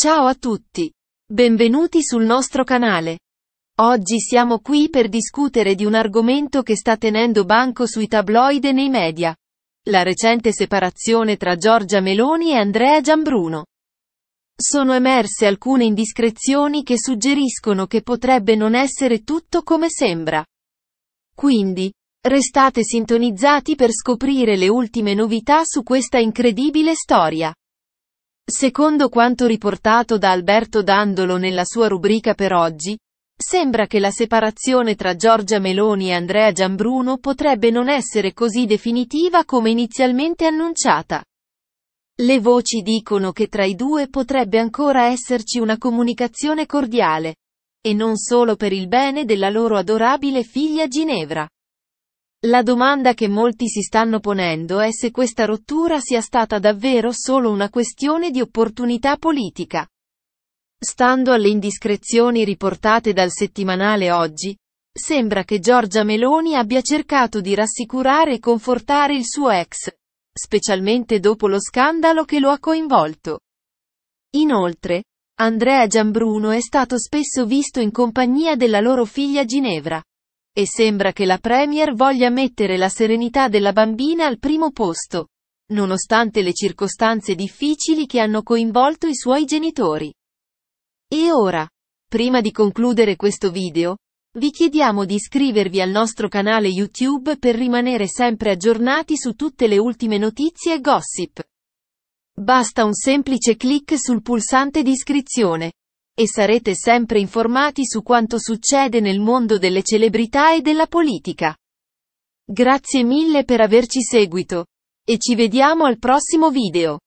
Ciao a tutti! Benvenuti sul nostro canale. Oggi siamo qui per discutere di un argomento che sta tenendo banco sui tabloid e nei media. La recente separazione tra Giorgia Meloni e Andrea Giambruno. Sono emerse alcune indiscrezioni che suggeriscono che potrebbe non essere tutto come sembra. Quindi, restate sintonizzati per scoprire le ultime novità su questa incredibile storia. Secondo quanto riportato da Alberto Dandolo nella sua rubrica per oggi, sembra che la separazione tra Giorgia Meloni e Andrea Gianbruno potrebbe non essere così definitiva come inizialmente annunciata. Le voci dicono che tra i due potrebbe ancora esserci una comunicazione cordiale, e non solo per il bene della loro adorabile figlia Ginevra. La domanda che molti si stanno ponendo è se questa rottura sia stata davvero solo una questione di opportunità politica. Stando alle indiscrezioni riportate dal settimanale oggi, sembra che Giorgia Meloni abbia cercato di rassicurare e confortare il suo ex, specialmente dopo lo scandalo che lo ha coinvolto. Inoltre, Andrea Giambruno è stato spesso visto in compagnia della loro figlia Ginevra. E sembra che la Premier voglia mettere la serenità della bambina al primo posto, nonostante le circostanze difficili che hanno coinvolto i suoi genitori. E ora, prima di concludere questo video, vi chiediamo di iscrivervi al nostro canale YouTube per rimanere sempre aggiornati su tutte le ultime notizie e gossip. Basta un semplice clic sul pulsante di iscrizione e sarete sempre informati su quanto succede nel mondo delle celebrità e della politica. Grazie mille per averci seguito. E ci vediamo al prossimo video.